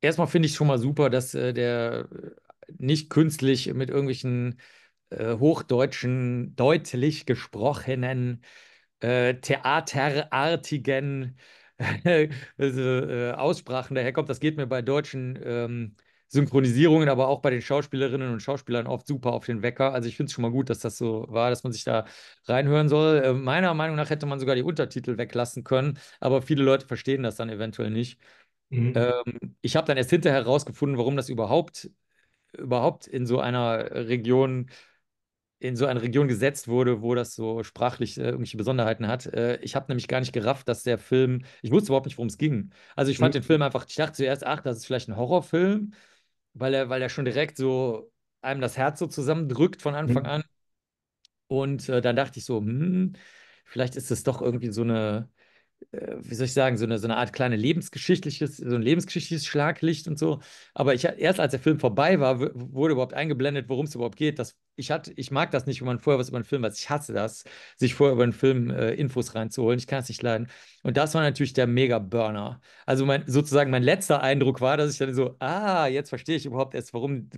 erstmal finde ich schon mal super, dass äh, der äh, nicht künstlich mit irgendwelchen äh, hochdeutschen, deutlich gesprochenen, äh, theaterartigen also, äh, Aussprachen daherkommt. Das geht mir bei deutschen ähm, Synchronisierungen, aber auch bei den Schauspielerinnen und Schauspielern oft super auf den Wecker. Also ich finde es schon mal gut, dass das so war, dass man sich da reinhören soll. Äh, meiner Meinung nach hätte man sogar die Untertitel weglassen können, aber viele Leute verstehen das dann eventuell nicht. Mhm. Ähm, ich habe dann erst hinterher herausgefunden, warum das überhaupt, überhaupt in so einer Region, in so eine Region gesetzt wurde, wo das so sprachlich äh, irgendwelche Besonderheiten hat. Äh, ich habe nämlich gar nicht gerafft, dass der Film, ich wusste überhaupt nicht, worum es ging. Also ich fand mhm. den Film einfach, ich dachte zuerst, ach, das ist vielleicht ein Horrorfilm, weil er, weil er schon direkt so einem das Herz so zusammendrückt von Anfang mhm. an. Und äh, dann dachte ich so, hm, vielleicht ist es doch irgendwie so eine äh, wie soll ich sagen, so eine, so eine Art kleine lebensgeschichtliches, so ein lebensgeschichtliches Schlaglicht und so. Aber ich erst als der Film vorbei war, wurde überhaupt eingeblendet, worum es überhaupt geht. Das, ich, hatte, ich mag das nicht, wenn man vorher was über einen Film weiß. Ich hasse das, sich vorher über einen Film äh, Infos reinzuholen. Ich kann es nicht leiden. Und das war natürlich der Mega-Burner. Also mein, sozusagen mein letzter Eindruck war, dass ich dann so, ah, jetzt verstehe ich überhaupt erst, warum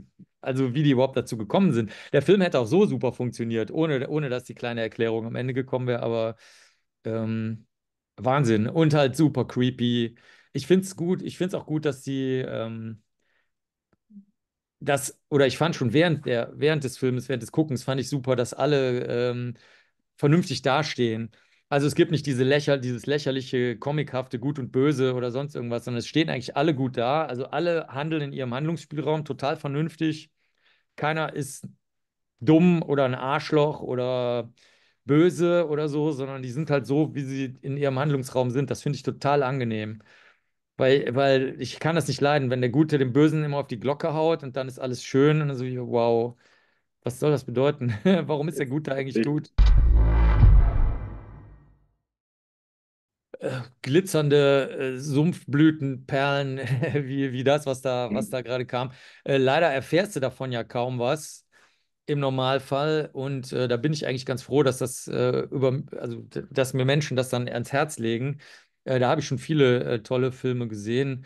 also wie die überhaupt dazu gekommen sind. Der Film hätte auch so super funktioniert, ohne, ohne dass die kleine Erklärung am Ende gekommen wäre, aber ähm, Wahnsinn. Und halt super creepy. Ich finde es gut. Ich finde es auch gut, dass sie ähm, das, oder ich fand schon während, der, während des Films, während des Guckens, fand ich super, dass alle ähm, vernünftig dastehen. Also es gibt nicht diese lächer, dieses lächerliche, komikhafte Gut und Böse oder sonst irgendwas, sondern es stehen eigentlich alle gut da. Also alle handeln in ihrem Handlungsspielraum total vernünftig. Keiner ist dumm oder ein Arschloch oder böse oder so, sondern die sind halt so, wie sie in ihrem Handlungsraum sind. Das finde ich total angenehm. Weil, weil ich kann das nicht leiden, wenn der Gute dem Bösen immer auf die Glocke haut und dann ist alles schön und dann so, wow, was soll das bedeuten? Warum ist der Gute eigentlich gut? Äh, glitzernde äh, Sumpfblütenperlen, wie, wie das, was da, was hm. da gerade kam. Äh, leider erfährst du davon ja kaum was im Normalfall. Und äh, da bin ich eigentlich ganz froh, dass das äh, über, also dass mir Menschen das dann ans Herz legen. Äh, da habe ich schon viele äh, tolle Filme gesehen.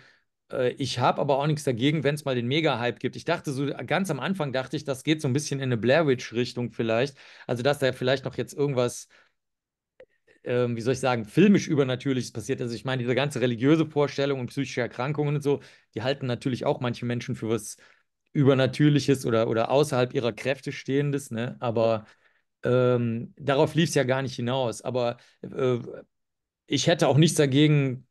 Äh, ich habe aber auch nichts dagegen, wenn es mal den Mega-Hype gibt. Ich dachte so, äh, ganz am Anfang dachte ich, das geht so ein bisschen in eine Blair Witch-Richtung vielleicht. Also, dass da vielleicht noch jetzt irgendwas. Ähm, wie soll ich sagen, filmisch Übernatürliches passiert. Also, ich meine, diese ganze religiöse Vorstellung und psychische Erkrankungen und so, die halten natürlich auch manche Menschen für was Übernatürliches oder, oder außerhalb ihrer Kräfte stehendes, ne? Aber ähm, darauf lief es ja gar nicht hinaus. Aber äh, ich hätte auch nichts dagegen,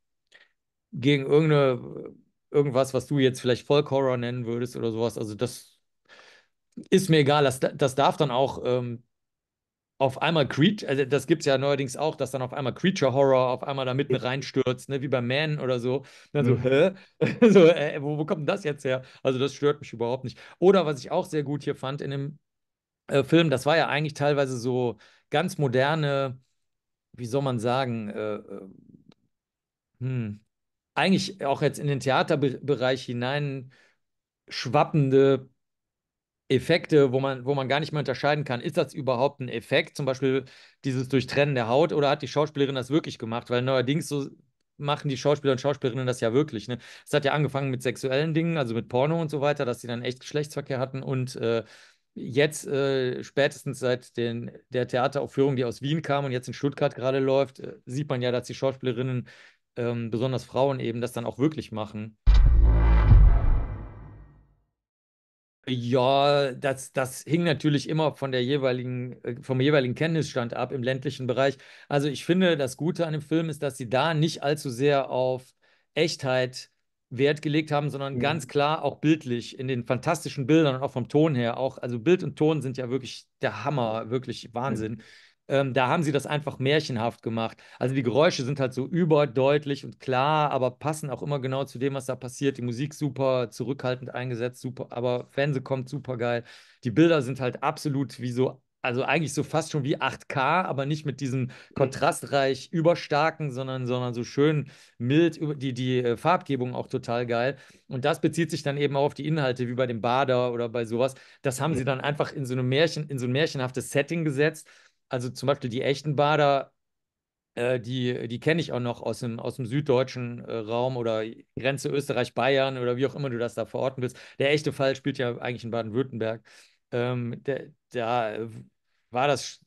gegen irgendeine, irgendwas, was du jetzt vielleicht Folk-Horror nennen würdest oder sowas. Also das ist mir egal, das, das darf dann auch ähm, auf einmal Creature, also das gibt es ja neuerdings auch, dass dann auf einmal Creature Horror auf einmal da mitten reinstürzt, ne, wie bei Man oder so. Dann so, mhm. hä? so, äh, wo, wo kommt denn das jetzt her? Also, das stört mich überhaupt nicht. Oder was ich auch sehr gut hier fand in dem äh, Film, das war ja eigentlich teilweise so ganz moderne, wie soll man sagen, äh, äh hm, eigentlich auch jetzt in den Theaterbereich hinein schwappende Effekte, wo man, wo man gar nicht mehr unterscheiden kann, ist das überhaupt ein Effekt, zum Beispiel dieses Durchtrennen der Haut, oder hat die Schauspielerin das wirklich gemacht? Weil neuerdings so machen die Schauspieler und Schauspielerinnen das ja wirklich. Ne? Es hat ja angefangen mit sexuellen Dingen, also mit Porno und so weiter, dass sie dann echt Geschlechtsverkehr hatten und äh, jetzt äh, spätestens seit den, der Theateraufführung, die aus Wien kam und jetzt in Stuttgart gerade läuft, äh, sieht man ja, dass die Schauspielerinnen, ähm, besonders Frauen eben, das dann auch wirklich machen. Ja, das, das hing natürlich immer von der jeweiligen, äh, vom jeweiligen Kenntnisstand ab im ländlichen Bereich. Also ich finde, das Gute an dem Film ist, dass sie da nicht allzu sehr auf Echtheit Wert gelegt haben, sondern mhm. ganz klar auch bildlich in den fantastischen Bildern und auch vom Ton her. Auch, also Bild und Ton sind ja wirklich der Hammer, wirklich mhm. Wahnsinn. Mhm. Ähm, da haben sie das einfach märchenhaft gemacht. Also die Geräusche sind halt so überdeutlich und klar, aber passen auch immer genau zu dem, was da passiert. Die Musik super zurückhaltend eingesetzt, super, aber Fernseh kommt super geil. Die Bilder sind halt absolut wie so, also eigentlich so fast schon wie 8K, aber nicht mit diesem mhm. kontrastreich überstarken, sondern, sondern so schön mild, die, die äh, Farbgebung auch total geil. Und das bezieht sich dann eben auch auf die Inhalte, wie bei dem Bader oder bei sowas. Das haben sie mhm. dann einfach in so, eine Märchen, in so ein märchenhaftes Setting gesetzt also zum Beispiel die echten Bader, äh, die, die kenne ich auch noch aus dem, aus dem süddeutschen äh, Raum oder Grenze Österreich-Bayern oder wie auch immer du das da verorten willst. Der echte Fall spielt ja eigentlich in Baden-Württemberg. Ähm, da äh, war das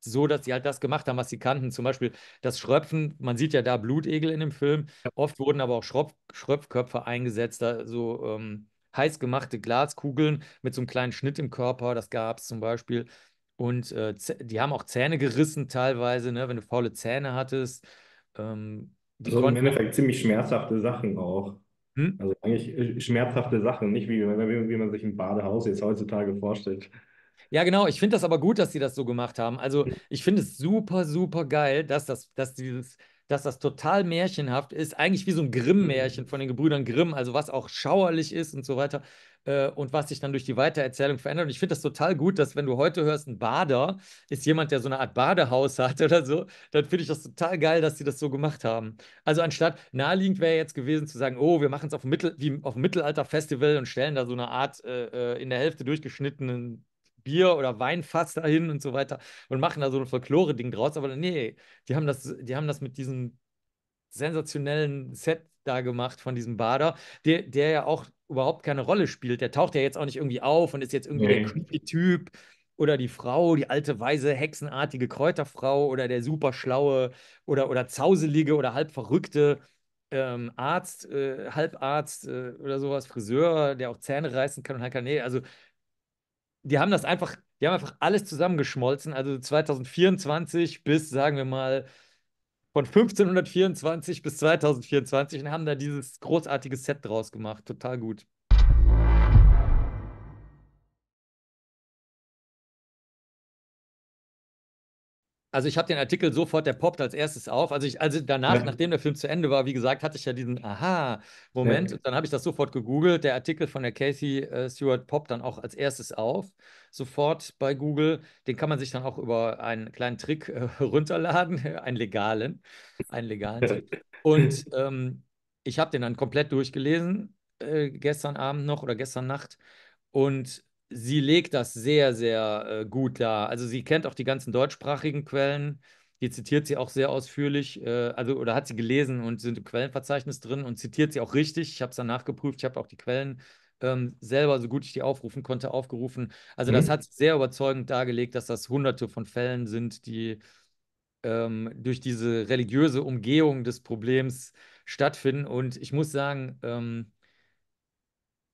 so, dass sie halt das gemacht haben, was sie kannten. Zum Beispiel das Schröpfen, man sieht ja da Blutegel in dem Film. Oft wurden aber auch Schröpf Schröpfköpfe eingesetzt, da so ähm, heißgemachte Glaskugeln mit so einem kleinen Schnitt im Körper, das gab es zum Beispiel. Und äh, die haben auch Zähne gerissen teilweise, ne, wenn du faule Zähne hattest. Ähm, also im Endeffekt ziemlich schmerzhafte Sachen auch. Hm? Also eigentlich äh, schmerzhafte Sachen, nicht wie, wie, wie man sich ein Badehaus jetzt heutzutage vorstellt. Ja, genau. Ich finde das aber gut, dass sie das so gemacht haben. Also ich finde es super, super geil, dass das, dass dieses, dass das total märchenhaft ist, eigentlich wie so ein Grimm-Märchen von den Gebrüdern Grimm, also was auch schauerlich ist und so weiter. Äh, und was sich dann durch die Weitererzählung verändert. Und ich finde das total gut, dass wenn du heute hörst, ein Bader ist jemand, der so eine Art Badehaus hat oder so, dann finde ich das total geil, dass sie das so gemacht haben. Also anstatt naheliegend wäre jetzt gewesen zu sagen, oh, wir machen es auf dem Mittel wie auf Mittelalter-Festival und stellen da so eine Art äh, äh in der Hälfte durchgeschnittenen Bier oder Weinfass dahin und so weiter und machen da so ein Folklore-Ding draus. Aber nee, die haben das, die haben das mit diesem sensationellen Set da gemacht von diesem Bader, der, der ja auch überhaupt keine Rolle spielt. Der taucht ja jetzt auch nicht irgendwie auf und ist jetzt irgendwie nee. der creepy Typ oder die Frau, die alte, weise, hexenartige Kräuterfrau oder der super schlaue oder, oder zauselige oder halb verrückte ähm, Arzt, äh, Halbarzt äh, oder sowas, Friseur, der auch Zähne reißen kann und halt kann. Nee, also die haben das einfach, die haben einfach alles zusammengeschmolzen. Also 2024 bis, sagen wir mal, von 1524 bis 2024 und haben da dieses großartige Set draus gemacht. Total gut. also ich habe den Artikel sofort, der poppt als erstes auf. Also ich, also danach, ja. nachdem der Film zu Ende war, wie gesagt, hatte ich ja diesen Aha-Moment. Ja. Und dann habe ich das sofort gegoogelt. Der Artikel von der Casey äh, Stewart poppt dann auch als erstes auf. Sofort bei Google. Den kann man sich dann auch über einen kleinen Trick äh, runterladen, einen legalen, einen legalen Trick. Und ähm, ich habe den dann komplett durchgelesen, äh, gestern Abend noch oder gestern Nacht. Und sie legt das sehr, sehr äh, gut dar. Also sie kennt auch die ganzen deutschsprachigen Quellen. Die zitiert sie auch sehr ausführlich, äh, also oder hat sie gelesen und sind im Quellenverzeichnis drin und zitiert sie auch richtig. Ich habe es dann nachgeprüft, ich habe auch die Quellen ähm, selber, so gut ich die aufrufen konnte, aufgerufen. Also mhm. das hat sehr überzeugend dargelegt, dass das hunderte von Fällen sind, die ähm, durch diese religiöse Umgehung des Problems stattfinden. Und ich muss sagen, ähm,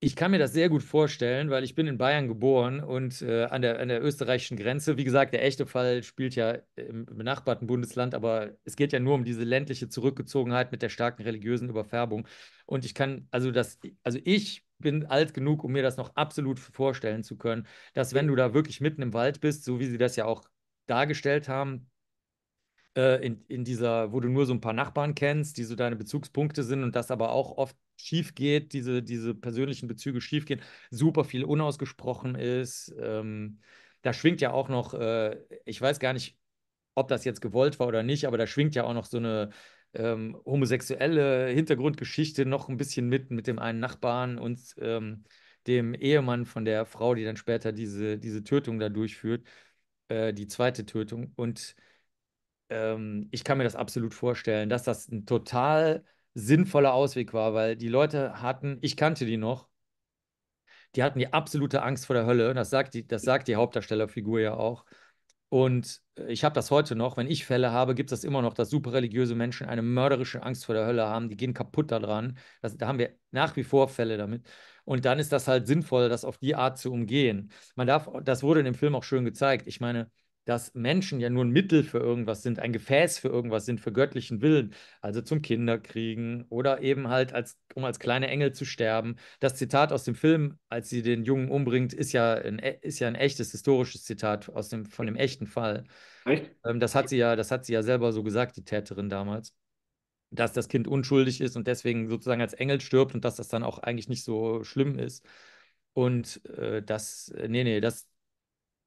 ich kann mir das sehr gut vorstellen, weil ich bin in Bayern geboren und äh, an, der, an der österreichischen Grenze. Wie gesagt, der echte Fall spielt ja im benachbarten Bundesland, aber es geht ja nur um diese ländliche Zurückgezogenheit mit der starken religiösen Überfärbung. Und ich kann, also das, also ich bin alt genug, um mir das noch absolut vorstellen zu können, dass wenn du da wirklich mitten im Wald bist, so wie sie das ja auch dargestellt haben, äh, in, in dieser, wo du nur so ein paar Nachbarn kennst, die so deine Bezugspunkte sind und das aber auch oft schief geht, diese, diese persönlichen Bezüge schief gehen, super viel unausgesprochen ist. Ähm, da schwingt ja auch noch, äh, ich weiß gar nicht, ob das jetzt gewollt war oder nicht, aber da schwingt ja auch noch so eine ähm, homosexuelle Hintergrundgeschichte noch ein bisschen mit, mit dem einen Nachbarn und ähm, dem Ehemann von der Frau, die dann später diese, diese Tötung da durchführt, äh, die zweite Tötung. Und ähm, ich kann mir das absolut vorstellen, dass das ein total sinnvoller Ausweg war, weil die Leute hatten, ich kannte die noch, die hatten die absolute Angst vor der Hölle. Das sagt die, das sagt die Hauptdarstellerfigur ja auch. Und äh, ich habe das heute noch, wenn ich Fälle habe, gibt es das immer noch, dass superreligiöse Menschen eine mörderische Angst vor der Hölle haben. Die gehen kaputt daran. Das, da haben wir nach wie vor Fälle damit. Und dann ist das halt sinnvoll, das auf die Art zu umgehen. Man darf, das wurde in dem Film auch schön gezeigt. Ich meine, dass Menschen ja nur ein Mittel für irgendwas sind, ein Gefäß für irgendwas sind, für göttlichen Willen, also zum Kinderkriegen oder eben halt, als, um als kleine Engel zu sterben. Das Zitat aus dem Film, als sie den Jungen umbringt, ist ja ein, e, ist ja ein echtes historisches Zitat aus dem, von dem echten Fall. Echt? Ähm, das, hat sie ja, das hat sie ja selber so gesagt, die Täterin damals, dass das Kind unschuldig ist und deswegen sozusagen als Engel stirbt und dass das dann auch eigentlich nicht so schlimm ist. Und äh, das, äh, nee, nee, das,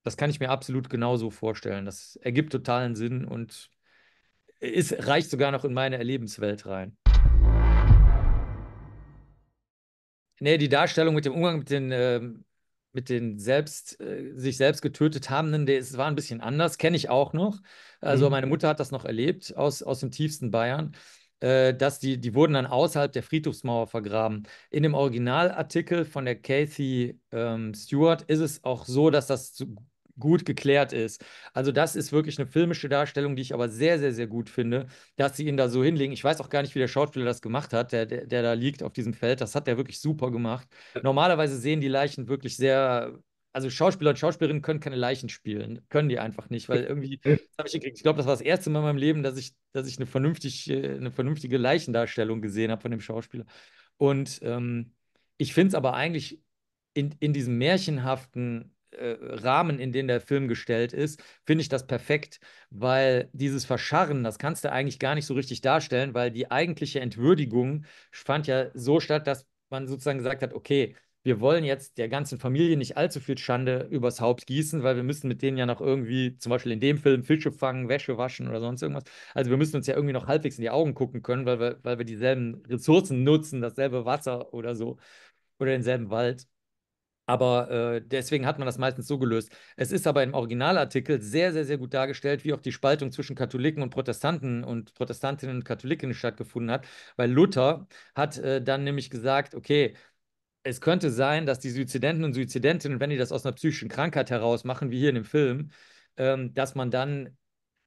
das kann ich mir absolut genauso vorstellen. Das ergibt totalen Sinn und ist, reicht sogar noch in meine Erlebenswelt rein. Nee, die Darstellung mit dem Umgang mit den, äh, mit den selbst, äh, sich selbst getötet Habenden, es war ein bisschen anders, kenne ich auch noch. Also mhm. meine Mutter hat das noch erlebt aus, aus dem tiefsten Bayern. Äh, dass die, die wurden dann außerhalb der Friedhofsmauer vergraben. In dem Originalartikel von der Kathy ähm, Stewart ist es auch so, dass das gut geklärt ist. Also das ist wirklich eine filmische Darstellung, die ich aber sehr, sehr, sehr gut finde, dass sie ihn da so hinlegen. Ich weiß auch gar nicht, wie der Schauspieler das gemacht hat, der, der, der da liegt auf diesem Feld. Das hat er wirklich super gemacht. Normalerweise sehen die Leichen wirklich sehr also Schauspieler und Schauspielerinnen können keine Leichen spielen. Können die einfach nicht, weil irgendwie, das habe ich gekriegt. Ich glaube, das war das erste Mal in meinem Leben, dass ich, dass ich eine, vernünftig, äh, eine vernünftige Leichendarstellung gesehen habe von dem Schauspieler. Und ähm, ich finde es aber eigentlich in, in diesem märchenhaften äh, Rahmen, in den der Film gestellt ist, finde ich das perfekt, weil dieses Verscharren, das kannst du eigentlich gar nicht so richtig darstellen, weil die eigentliche Entwürdigung fand ja so statt, dass man sozusagen gesagt hat, okay, wir wollen jetzt der ganzen Familie nicht allzu viel Schande übers Haupt gießen, weil wir müssen mit denen ja noch irgendwie, zum Beispiel in dem Film, Fische fangen, Wäsche waschen oder sonst irgendwas. Also wir müssen uns ja irgendwie noch halbwegs in die Augen gucken können, weil wir, weil wir dieselben Ressourcen nutzen, dasselbe Wasser oder so oder denselben Wald. Aber äh, deswegen hat man das meistens so gelöst. Es ist aber im Originalartikel sehr, sehr, sehr gut dargestellt, wie auch die Spaltung zwischen Katholiken und Protestanten und Protestantinnen und Katholiken stattgefunden hat, weil Luther hat äh, dann nämlich gesagt, okay, es könnte sein, dass die Suizidenten und Suizidentinnen, wenn die das aus einer psychischen Krankheit heraus machen, wie hier in dem Film, ähm, dass man dann,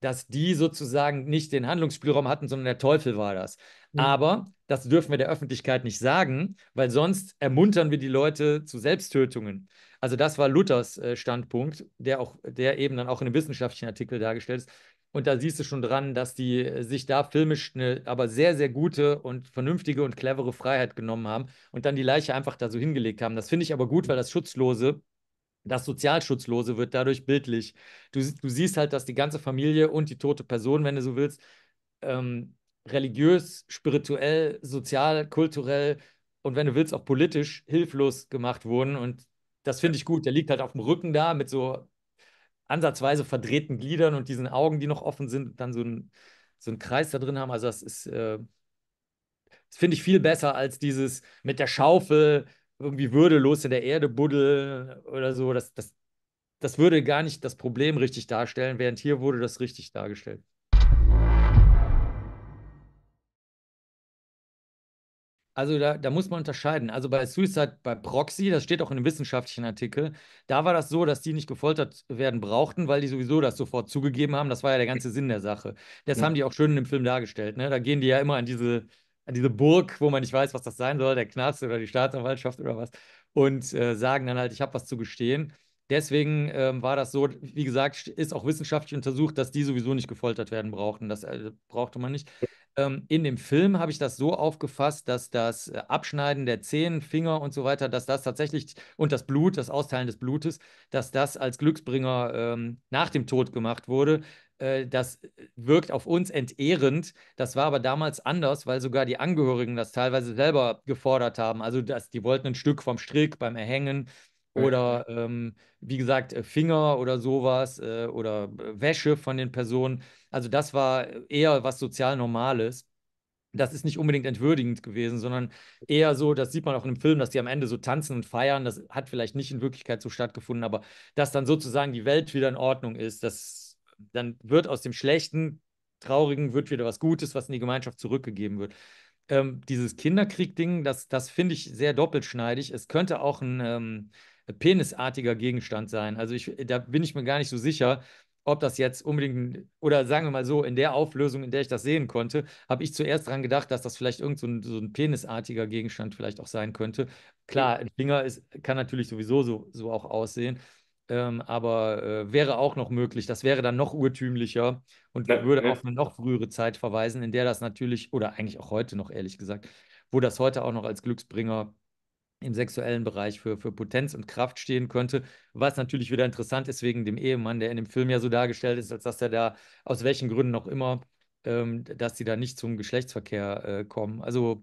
dass die sozusagen nicht den Handlungsspielraum hatten, sondern der Teufel war das. Mhm. Aber das dürfen wir der Öffentlichkeit nicht sagen, weil sonst ermuntern wir die Leute zu Selbsttötungen. Also das war Luthers äh, Standpunkt, der auch, der eben dann auch in einem wissenschaftlichen Artikel dargestellt ist. Und da siehst du schon dran, dass die äh, sich da filmisch eine aber sehr, sehr gute und vernünftige und clevere Freiheit genommen haben und dann die Leiche einfach da so hingelegt haben. Das finde ich aber gut, weil das Schutzlose, das Sozialschutzlose wird dadurch bildlich. Du, du siehst halt, dass die ganze Familie und die tote Person, wenn du so willst, ähm, religiös, spirituell, sozial, kulturell und wenn du willst, auch politisch hilflos gemacht wurden. Und das finde ich gut. Der liegt halt auf dem Rücken da mit so ansatzweise verdrehten Gliedern und diesen Augen, die noch offen sind, dann so einen so einen Kreis da drin haben. Also das ist, äh, das finde ich viel besser als dieses mit der Schaufel irgendwie würdelos in der Erde buddeln oder so. Das, das, das würde gar nicht das Problem richtig darstellen, während hier wurde das richtig dargestellt. Also da, da, muss man unterscheiden. Also bei Suicide bei Proxy, das steht auch in einem wissenschaftlichen Artikel, da war das so, dass die nicht gefoltert werden brauchten, weil die sowieso das sofort zugegeben haben. Das war ja der ganze Sinn der Sache. Das ja. haben die auch schön in dem Film dargestellt. Ne? Da gehen die ja immer an diese, an diese Burg, wo man nicht weiß, was das sein soll, der Knast oder die Staatsanwaltschaft oder was, und äh, sagen dann halt, ich habe was zu gestehen. Deswegen ähm, war das so, wie gesagt, ist auch wissenschaftlich untersucht, dass die sowieso nicht gefoltert werden brauchten. Das äh, brauchte man nicht. Ähm, in dem Film habe ich das so aufgefasst, dass das äh, Abschneiden der Zehen, Finger und so weiter, dass das tatsächlich und das Blut, das Austeilen des Blutes, dass das als Glücksbringer ähm, nach dem Tod gemacht wurde. Äh, das äh, wirkt auf uns entehrend. Das war aber damals anders, weil sogar die Angehörigen das teilweise selber gefordert haben. Also, dass, die wollten ein Stück vom Strick beim Erhängen oder ähm, wie gesagt, äh, Finger oder sowas äh, oder äh, Wäsche von den Personen. Also das war äh, eher was sozial Normales. Das ist nicht unbedingt entwürdigend gewesen, sondern eher so, das sieht man auch in dem Film, dass die am Ende so tanzen und feiern. Das hat vielleicht nicht in Wirklichkeit so stattgefunden, aber dass dann sozusagen die Welt wieder in Ordnung ist, dass dann wird aus dem Schlechten, Traurigen wird wieder was Gutes, was in die Gemeinschaft zurückgegeben wird. Ähm, dieses Kinderkrieg-Ding, das, das finde ich sehr doppelschneidig. Es könnte auch ein ähm, penisartiger Gegenstand sein. Also ich, da bin ich mir gar nicht so sicher, ob das jetzt unbedingt, oder sagen wir mal so, in der Auflösung, in der ich das sehen konnte, habe ich zuerst daran gedacht, dass das vielleicht irgend so ein, so ein, penisartiger Gegenstand vielleicht auch sein könnte. Klar, ein Finger ist, kann natürlich sowieso so, so auch aussehen, ähm, aber äh, wäre auch noch möglich. Das wäre dann noch urtümlicher und ja, würde ja. auf eine noch frühere Zeit verweisen, in der das natürlich, oder eigentlich auch heute noch, ehrlich gesagt, wo das heute auch noch als Glücksbringer im sexuellen Bereich für, für Potenz und Kraft stehen könnte. Was natürlich wieder interessant ist wegen dem Ehemann, der in dem Film ja so dargestellt ist, als dass er da aus welchen Gründen auch immer, ähm, dass sie da nicht zum Geschlechtsverkehr äh, kommen. Also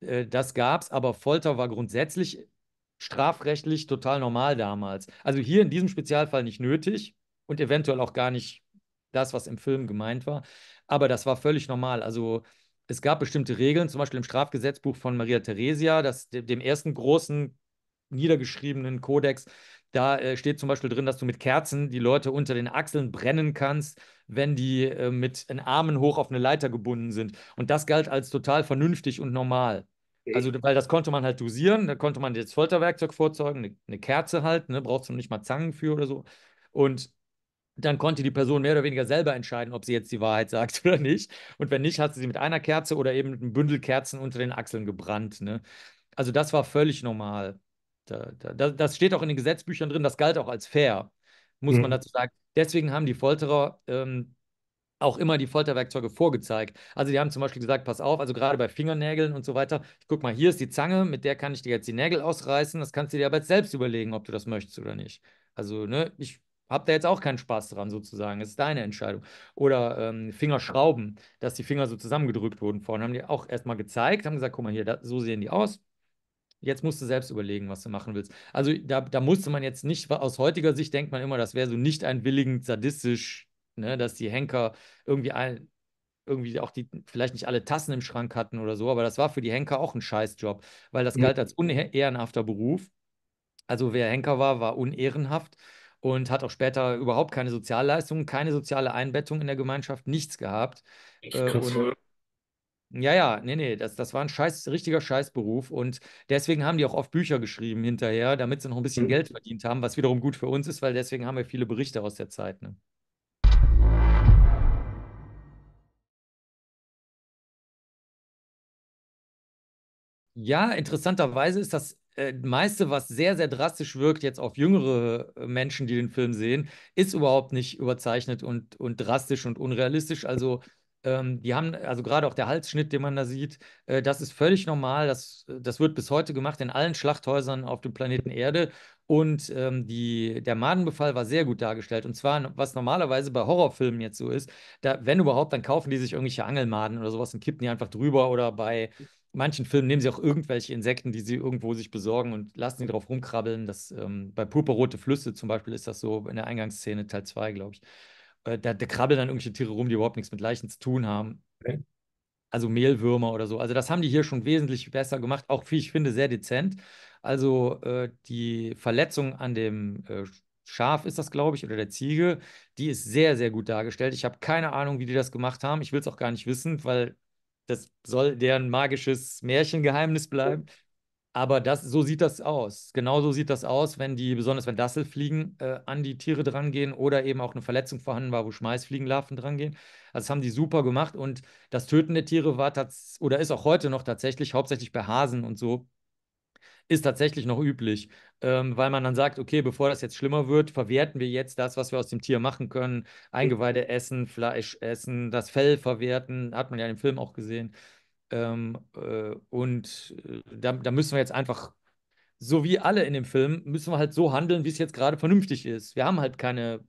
äh, das es, aber Folter war grundsätzlich strafrechtlich total normal damals. Also hier in diesem Spezialfall nicht nötig und eventuell auch gar nicht das, was im Film gemeint war. Aber das war völlig normal. Also es gab bestimmte Regeln, zum Beispiel im Strafgesetzbuch von Maria Theresia, das, dem ersten großen niedergeschriebenen Kodex, da äh, steht zum Beispiel drin, dass du mit Kerzen die Leute unter den Achseln brennen kannst, wenn die äh, mit den Armen hoch auf eine Leiter gebunden sind. Und das galt als total vernünftig und normal. Also, weil das konnte man halt dosieren, da konnte man jetzt Folterwerkzeug vorzeugen, eine, eine Kerze halt, ne, brauchst du nicht mal Zangen für oder so. Und dann konnte die Person mehr oder weniger selber entscheiden, ob sie jetzt die Wahrheit sagt oder nicht. Und wenn nicht, hat sie sie mit einer Kerze oder eben mit einem Bündel Kerzen unter den Achseln gebrannt. Ne? Also das war völlig normal. Da, da, das steht auch in den Gesetzbüchern drin, das galt auch als fair, muss mhm. man dazu sagen. Deswegen haben die Folterer ähm, auch immer die Folterwerkzeuge vorgezeigt. Also die haben zum Beispiel gesagt, pass auf, also gerade bei Fingernägeln und so weiter, ich guck mal, hier ist die Zange, mit der kann ich dir jetzt die Nägel ausreißen, das kannst du dir aber jetzt selbst überlegen, ob du das möchtest oder nicht. Also, ne, ich habt ihr jetzt auch keinen Spaß dran sozusagen. Es ist deine Entscheidung. Oder ähm, Fingerschrauben, dass die Finger so zusammengedrückt wurden vorne, haben die auch erstmal gezeigt, haben gesagt, guck mal hier, da, so sehen die aus. Jetzt musst du selbst überlegen, was du machen willst. Also da, da musste man jetzt nicht, aus heutiger Sicht denkt man immer, das wäre so nicht einwilligend sadistisch, ne, dass die Henker irgendwie ein, irgendwie auch die vielleicht nicht alle Tassen im Schrank hatten oder so, aber das war für die Henker auch ein Scheißjob, weil das mhm. galt als unehrenhafter Beruf. Also wer Henker war, war unehrenhaft und hat auch später überhaupt keine Sozialleistungen, keine soziale Einbettung in der Gemeinschaft, nichts gehabt. Ich äh, und, ja, ja, nee, nee, das, das war ein scheiß, richtiger Scheißberuf und deswegen haben die auch oft Bücher geschrieben hinterher, damit sie noch ein bisschen mhm. Geld verdient haben, was wiederum gut für uns ist, weil deswegen haben wir viele Berichte aus der Zeit. Ne? Ja, interessanterweise ist das äh, meiste, was sehr, sehr drastisch wirkt, jetzt auf jüngere äh, Menschen, die den Film sehen, ist überhaupt nicht überzeichnet und, und drastisch und unrealistisch. Also ähm, die haben, also gerade auch der Halsschnitt, den man da sieht, äh, das ist völlig normal. Das, das wird bis heute gemacht in allen Schlachthäusern auf dem Planeten Erde. Und ähm, die, der Madenbefall war sehr gut dargestellt. Und zwar, was normalerweise bei Horrorfilmen jetzt so ist, da, wenn überhaupt, dann kaufen die sich irgendwelche Angelmaden oder sowas und kippen die einfach drüber. Oder bei manchen Filmen nehmen sie auch irgendwelche Insekten, die sie irgendwo sich besorgen und lassen sie drauf rumkrabbeln. Das, ähm, bei Purpurrote Flüsse zum Beispiel ist das so in der Eingangsszene, Teil 2, glaube ich. Äh, da, da, krabbeln dann irgendwelche Tiere rum, die überhaupt nichts mit Leichen zu tun haben. Okay. Also Mehlwürmer oder so. Also das haben die hier schon wesentlich besser gemacht, auch wie ich finde, sehr dezent. Also äh, die Verletzung an dem äh, Schaf ist das, glaube ich, oder der Ziege, die ist sehr, sehr gut dargestellt. Ich habe keine Ahnung, wie die das gemacht haben. Ich will es auch gar nicht wissen, weil das soll deren magisches Märchengeheimnis bleiben. Aber das, so sieht das aus. Genauso sieht das aus, wenn die, besonders wenn Dasselfliegen äh, an die Tiere drangehen oder eben auch eine Verletzung vorhanden war, wo Schmeißfliegenlarven drangehen. Also das haben die super gemacht und das Töten der Tiere war oder ist auch heute noch tatsächlich hauptsächlich bei Hasen und so ist tatsächlich noch üblich, ähm, weil man dann sagt, okay, bevor das jetzt schlimmer wird, verwerten wir jetzt das, was wir aus dem Tier machen können. Eingeweide essen, Fleisch essen, das Fell verwerten, hat man ja im Film auch gesehen. Ähm, äh, und äh, da, da, müssen wir jetzt einfach, so wie alle in dem Film, müssen wir halt so handeln, wie es jetzt gerade vernünftig ist. Wir haben halt keine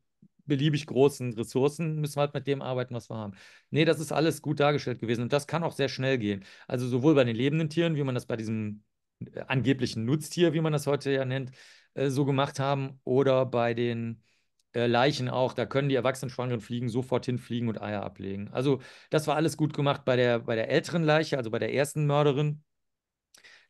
beliebig großen Ressourcen, müssen wir halt mit dem arbeiten, was wir haben. Nee, das ist alles gut dargestellt gewesen und das kann auch sehr schnell gehen. Also sowohl bei den lebenden Tieren, wie man das bei diesem angeblichen Nutztier, wie man das heute ja nennt, äh, so gemacht haben. Oder bei den äh, Leichen auch, da können die erwachsenen schwangeren Fliegen sofort hinfliegen und Eier ablegen. Also das war alles gut gemacht bei der, bei der älteren Leiche, also bei der ersten Mörderin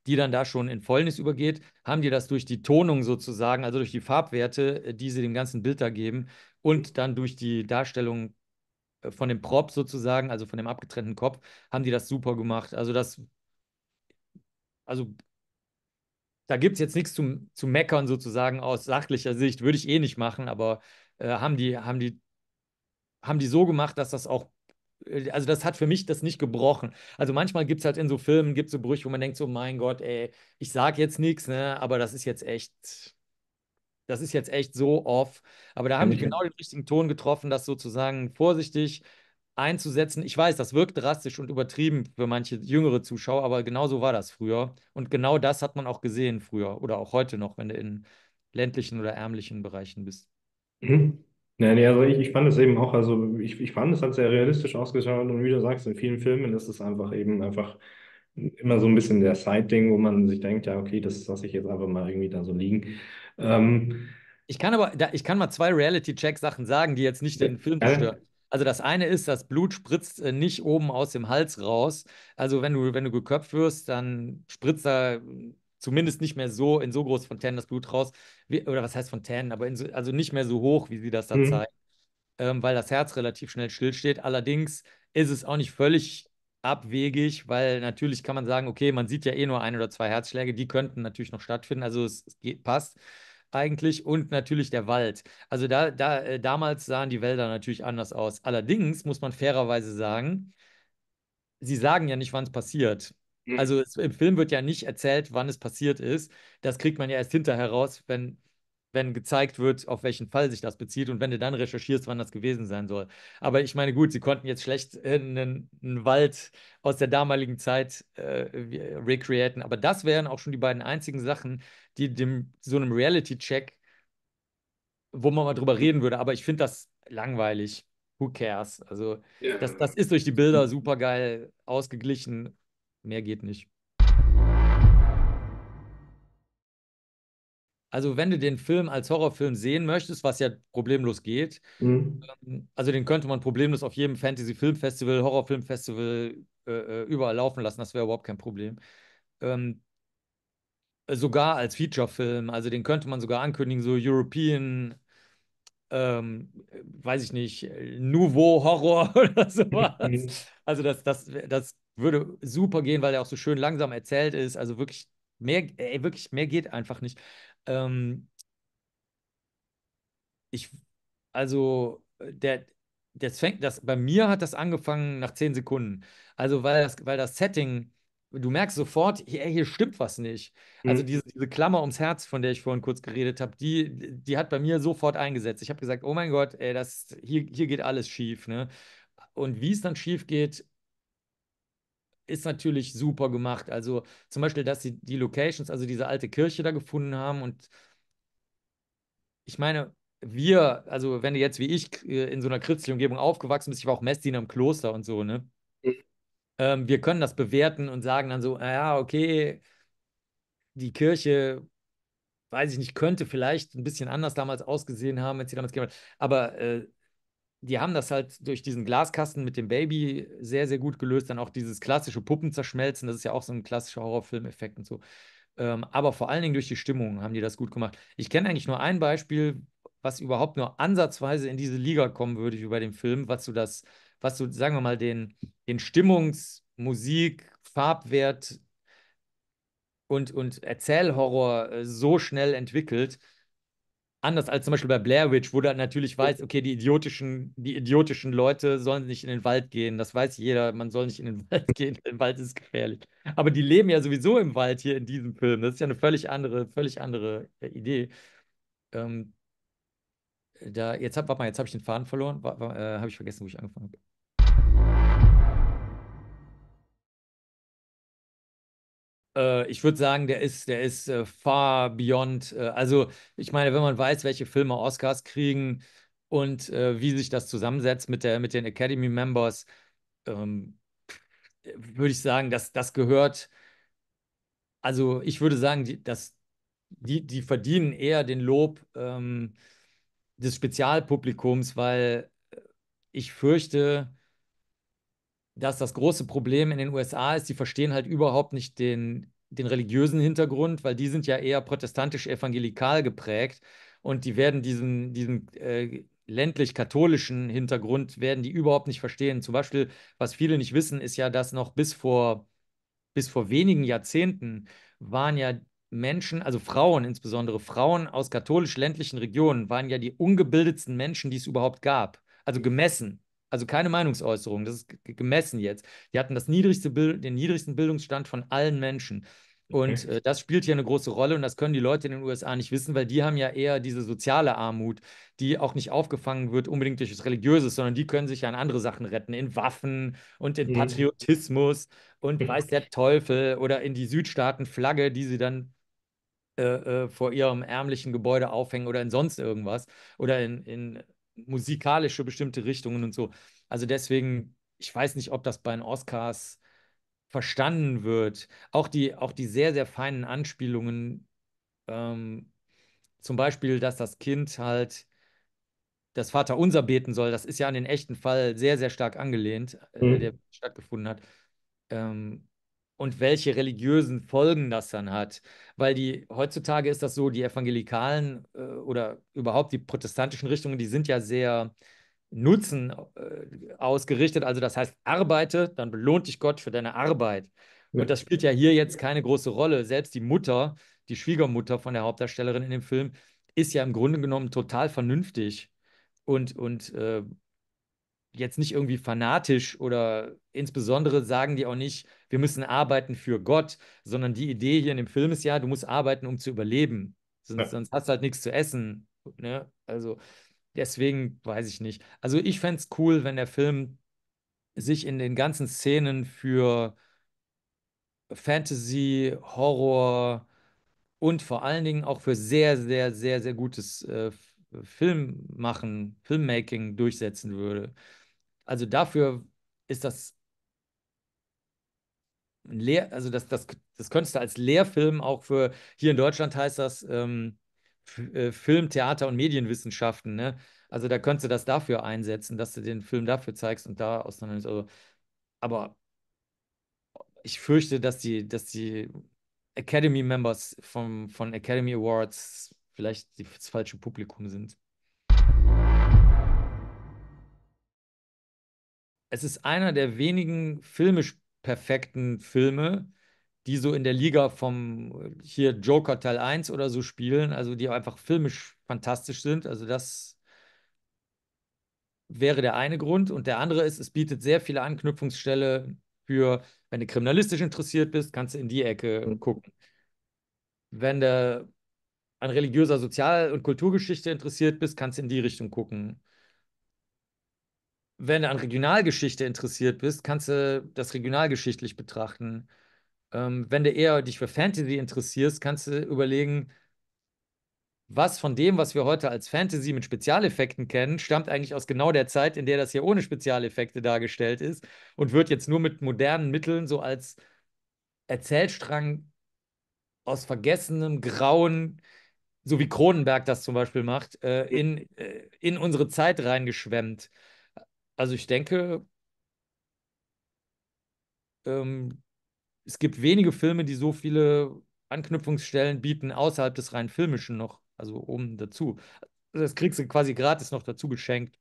die dann da schon in Fäulnis übergeht, haben die das durch die Tonung sozusagen, also durch die Farbwerte, äh, die sie dem ganzen Bild da geben und dann durch die Darstellung äh, von dem Prop sozusagen, also von dem abgetrennten Kopf, haben die das super gemacht. Also das, also da gibt es jetzt nichts zu, zu meckern, sozusagen aus sachlicher Sicht, würde ich eh nicht machen, aber äh, haben, die, haben, die, haben die so gemacht, dass das auch äh, also das hat für mich das nicht gebrochen. Also manchmal gibt es halt in so Filmen, gibt es so Brüche, wo man denkt so, mein Gott, ey, ich sag jetzt nichts, ne, aber das ist jetzt echt, das ist jetzt echt so off. Aber da haben die genau den richtigen Ton getroffen, das sozusagen vorsichtig, einzusetzen. Ich weiß, das wirkt drastisch und übertrieben für manche jüngere Zuschauer, aber genau so war das früher. Und genau das hat man auch gesehen früher oder auch heute noch, wenn du in ländlichen oder ärmlichen Bereichen bist. Mhm. Ja, nee, also ich, ich fand es eben auch, also ich, ich fand es hat sehr realistisch ausgeschaut und wie du sagst, in vielen Filmen ist es einfach eben einfach immer so ein bisschen der Side-Ding, wo man sich denkt, ja, okay, das lasse ich jetzt einfach mal irgendwie da so liegen. Ähm, ich kann aber, ich kann mal zwei Reality-Check-Sachen sagen, die jetzt nicht den Film zerstören. Also das eine ist, das Blut spritzt äh, nicht oben aus dem Hals raus. Also wenn du, wenn du geköpft wirst, dann spritzt da zumindest nicht mehr so in so großen Fontänen das Blut raus. Wie, oder was heißt Fontänen, aber so, also nicht mehr so hoch, wie sie das da mhm. zeigen. Ähm, weil das Herz relativ schnell stillsteht. Allerdings ist es auch nicht völlig abwegig, weil natürlich kann man sagen, okay, man sieht ja eh nur ein oder zwei Herzschläge, die könnten natürlich noch stattfinden, also es, es geht, passt eigentlich und natürlich der Wald. Also da, da äh, damals sahen die Wälder natürlich anders aus. Allerdings muss man fairerweise sagen, sie sagen ja nicht, wann es passiert. Mhm. Also es, im Film wird ja nicht erzählt, wann es passiert ist. Das kriegt man ja erst hinterher raus, wenn wenn gezeigt wird, auf welchen Fall sich das bezieht und wenn du dann recherchierst, wann das gewesen sein soll. Aber ich meine, gut, sie konnten jetzt schlecht einen, äh, einen Wald aus der damaligen Zeit äh, äh, recreaten, aber das wären auch schon die beiden einzigen Sachen, die dem so einem Reality-Check, wo man mal drüber reden würde. Aber ich finde das langweilig. Who cares? Also, ja. das, das ist durch die Bilder super geil ausgeglichen. Mehr geht nicht. also wenn du den Film als Horrorfilm sehen möchtest, was ja problemlos geht, mhm. Ähm, also den könnte man problemlos auf jedem Fantasy-Filmfestival, Horrorfilmfestival äh, äh, überall laufen lassen, das wäre überhaupt kein Problem. Ähm, sogar als Feature-Film, also den könnte man sogar ankündigen, so European, ähm, weiß ich nicht, Nouveau Horror oder sowas. Mhm. also das, das, das würde super gehen, weil er auch so schön langsam erzählt ist, also wirklich mehr, ey, wirklich mehr geht einfach nicht. Ähm, ich, also, äh, der, das fängt, das, bei mir hat das angefangen nach zehn Sekunden. Also, weil das, weil das Setting, du merkst sofort, hier, hier stimmt was nicht. Also, mhm. Also diese, diese, Klammer ums Herz, von der ich vorhin kurz geredet habe, die, die hat bei mir sofort eingesetzt. Ich habe gesagt, oh mein Gott, ey, das, hier, hier geht alles schief. Ne? Und wie es dann schief geht, ist natürlich super gemacht. Also zum Beispiel, dass sie die Locations, also diese alte Kirche da gefunden haben und ich meine, wir, also wenn du jetzt wie ich äh, in so einer christlichen Umgebung aufgewachsen bist, ich war auch Messdiener im Kloster und so, ne? Mhm. Ähm, wir können das bewerten und sagen dann so, naja, ah okay, die Kirche, weiß ich nicht, könnte vielleicht ein bisschen anders damals ausgesehen haben, wenn sie damals gemacht Aber äh, die haben das halt durch diesen Glaskasten mit dem Baby sehr, sehr gut gelöst. Dann auch dieses klassische Puppenzerschmelzen, das ist ja auch so ein klassischer Horrorfilmeffekt und so. Ähm, aber vor allen Dingen durch die Stimmung haben die das gut gemacht. Ich kenne eigentlich nur ein Beispiel, was überhaupt nur ansatzweise in diese Liga kommen würde, wie bei dem Film, was du das, was du, sagen wir mal, den, den Stimmungs-, Farbwert und, und Erzählhorror äh, so schnell entwickelt anders als zum Beispiel bei Blair Witch, wo du halt natürlich weißt, okay, die idiotischen, die idiotischen Leute sollen nicht in den Wald gehen. Das weiß jeder, man soll nicht in den Wald gehen, der Wald ist gefährlich. Aber die leben ja sowieso im Wald hier in diesem Film. Das ist ja eine völlig andere, völlig andere äh, Idee. Ähm, da, jetzt habe mal, ich den Faden verloren. Äh, habe ich vergessen, wo ich angefangen habe. Äh, ich würde sagen, der ist, der ist äh, far beyond. Äh, also, ich meine, wenn man weiß, welche Filme Oscars kriegen und äh, wie sich das zusammensetzt mit, der, mit den Academy Members, ähm, würde ich sagen, dass das gehört. Also, ich würde sagen, die, dass die, die verdienen eher den Lob ähm, des Spezialpublikums, weil äh, ich fürchte, dass das große Problem in den USA ist, die verstehen halt überhaupt nicht den, den religiösen Hintergrund, weil die sind ja eher protestantisch-evangelikal geprägt und die werden diesen, diesen äh, ländlich-katholischen Hintergrund, werden die überhaupt nicht verstehen. Zum Beispiel, was viele nicht wissen, ist ja, dass noch bis vor, bis vor wenigen Jahrzehnten waren ja Menschen, also Frauen insbesondere, Frauen aus katholisch-ländlichen Regionen waren ja die ungebildetsten Menschen, die es überhaupt gab. Also gemessen also keine Meinungsäußerung, das ist gemessen jetzt. Die hatten das niedrigste Bild, den niedrigsten Bildungsstand von allen Menschen. Und äh, das spielt hier eine große Rolle und das können die Leute in den USA nicht wissen, weil die haben ja eher diese soziale Armut, die auch nicht aufgefangen wird unbedingt durch das Religiöse, sondern die können sich ja an andere Sachen retten, in Waffen und in mhm. Patriotismus und weiß der Teufel oder in die Südstaatenflagge, die sie dann äh, äh, vor ihrem ärmlichen Gebäude aufhängen oder in sonst irgendwas oder in, in musikalische bestimmte Richtungen und so. Also deswegen, ich weiß nicht, ob das bei den Oscars verstanden wird. Auch die, auch die sehr, sehr feinen Anspielungen, ähm, zum Beispiel, dass das Kind halt das Vaterunser beten soll, das ist ja an den echten Fall sehr, sehr stark angelehnt, äh, mhm. der stattgefunden hat. Ähm, und welche religiösen Folgen das dann hat. Weil die, heutzutage ist das so, die evangelikalen äh, oder überhaupt die protestantischen Richtungen, die sind ja sehr Nutzen äh, ausgerichtet. Also das heißt, arbeite, dann belohnt dich Gott für deine Arbeit. Und das spielt ja hier jetzt keine große Rolle. Selbst die Mutter, die Schwiegermutter von der Hauptdarstellerin in dem Film, ist ja im Grunde genommen total vernünftig und, und äh, jetzt nicht irgendwie fanatisch oder insbesondere sagen die auch nicht, wir müssen arbeiten für Gott, sondern die Idee hier in dem Film ist ja, du musst arbeiten, um zu überleben. Sonst, ja. sonst hast du halt nichts zu essen. Ne? Also deswegen weiß ich nicht. Also ich fände es cool, wenn der Film sich in den ganzen Szenen für Fantasy, Horror und vor allen Dingen auch für sehr, sehr, sehr, sehr gutes äh, Film machen, Filmmaking durchsetzen würde also dafür ist das ein Lehr, also das, das, das könntest du als Lehrfilm auch für, hier in Deutschland heißt das ähm, äh, Film, Theater und Medienwissenschaften, ne? Also da könntest du das dafür einsetzen, dass du den Film dafür zeigst und da auseinander. Also, aber ich fürchte, dass die, dass die Academy Members vom, von Academy Awards vielleicht das falsche Publikum sind. es ist einer der wenigen filmisch perfekten Filme, die so in der Liga vom hier Joker Teil 1 oder so spielen, also die einfach filmisch fantastisch sind. Also das wäre der eine Grund. Und der andere ist, es bietet sehr viele Anknüpfungsstellen für, wenn du kriminalistisch interessiert bist, kannst du in die Ecke mhm. gucken. Wenn du an religiöser Sozial- und Kulturgeschichte interessiert bist, kannst du in die Richtung gucken wenn du an Regionalgeschichte interessiert bist, kannst du das regionalgeschichtlich betrachten. Ähm, wenn du eher dich für Fantasy interessierst, kannst du überlegen, was von dem, was wir heute als Fantasy mit Spezialeffekten kennen, stammt eigentlich aus genau der Zeit, in der das hier ohne Spezialeffekte dargestellt ist und wird jetzt nur mit modernen Mitteln so als Erzählstrang aus vergessenem Grauen, so wie Kronenberg das zum Beispiel macht, äh, in, äh, in unsere Zeit reingeschwemmt also ich denke, ähm, es gibt wenige Filme, die so viele Anknüpfungsstellen bieten außerhalb des rein filmischen noch, also oben dazu. Also, das kriegst du quasi gratis noch dazu geschenkt.